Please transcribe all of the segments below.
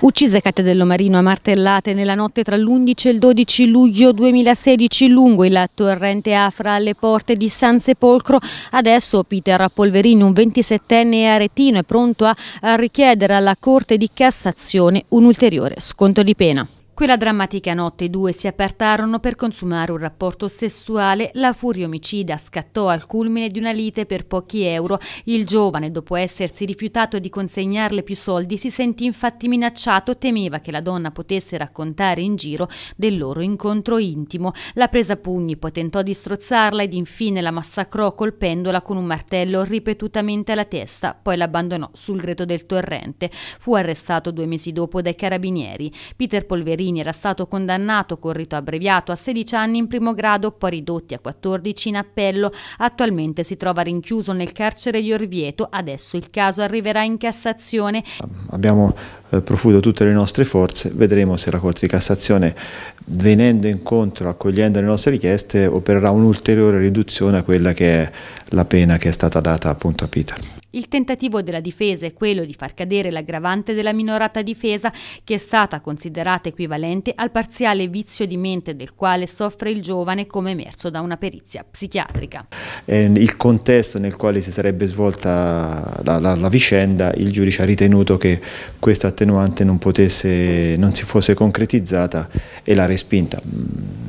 Uccise Cattedello Marino a martellate nella notte tra l'11 e il 12 luglio 2016 lungo il torrente Afra alle porte di San Sepolcro. Adesso Peter Polverini, un 27enne aretino, è pronto a richiedere alla Corte di Cassazione un ulteriore sconto di pena. Quella drammatica notte i due si apertarono per consumare un rapporto sessuale, la furia omicida scattò al culmine di una lite per pochi euro. Il giovane, dopo essersi rifiutato di consegnarle più soldi, si sentì infatti minacciato, temeva che la donna potesse raccontare in giro del loro incontro intimo. La presa a pugni, poi tentò di strozzarla ed infine la massacrò colpendola con un martello ripetutamente alla testa, poi l'abbandonò sul greto del torrente. Fu arrestato due mesi dopo dai carabinieri. Peter Polverini Paolini era stato condannato con rito abbreviato a 16 anni in primo grado, poi ridotti a 14 in appello. Attualmente si trova rinchiuso nel carcere di Orvieto, adesso il caso arriverà in Cassazione. Abbiamo eh, profuso tutte le nostre forze, vedremo se la Corte di Cassazione venendo incontro, accogliendo le nostre richieste, opererà un'ulteriore riduzione a quella che è la pena che è stata data appunto a Peter. Il tentativo della difesa è quello di far cadere l'aggravante della minorata difesa che è stata considerata equivalente al parziale vizio di mente del quale soffre il giovane come emerso da una perizia psichiatrica. Ehm, il contesto nel quale si sarebbe svolta la, la, la vicenda, il giudice ha ritenuto che questa attenuante non, potesse, non si fosse concretizzata e l'ha respinta. Mm,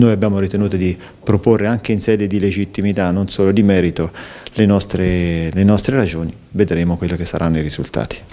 noi abbiamo ritenuto di proporre anche in sede di legittimità, non solo di merito, le nostre, le nostre ragioni, vedremo quelli che saranno i risultati.